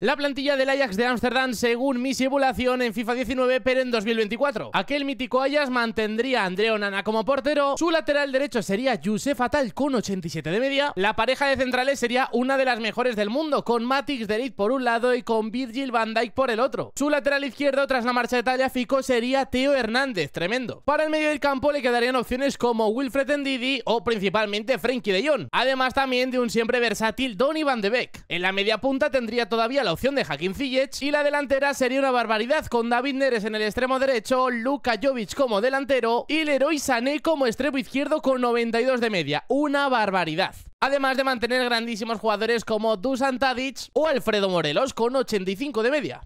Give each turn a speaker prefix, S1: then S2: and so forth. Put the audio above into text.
S1: La plantilla del Ajax de Ámsterdam según mi simulación en FIFA 19 pero en 2024. Aquel mítico Ajax mantendría a André Onana como portero, su lateral derecho sería Josef Atal con 87 de media, la pareja de centrales sería una de las mejores del mundo con Matix Delit por un lado y con Virgil van Dijk por el otro. Su lateral izquierdo tras la marcha de Fico sería Teo Hernández, tremendo. Para el medio del campo le quedarían opciones como Wilfred Ndidi o principalmente Frenkie de Jong, además también de un siempre versátil Donny van de Beek. En la media punta tendría todavía la opción de Hakim Ziyech y la delantera sería una barbaridad con David Neres en el extremo derecho, Luka Jovic como delantero y Leroy Sané como extremo izquierdo con 92 de media. Una barbaridad. Además de mantener grandísimos jugadores como Dusan Tadic o Alfredo Morelos
S2: con 85 de media.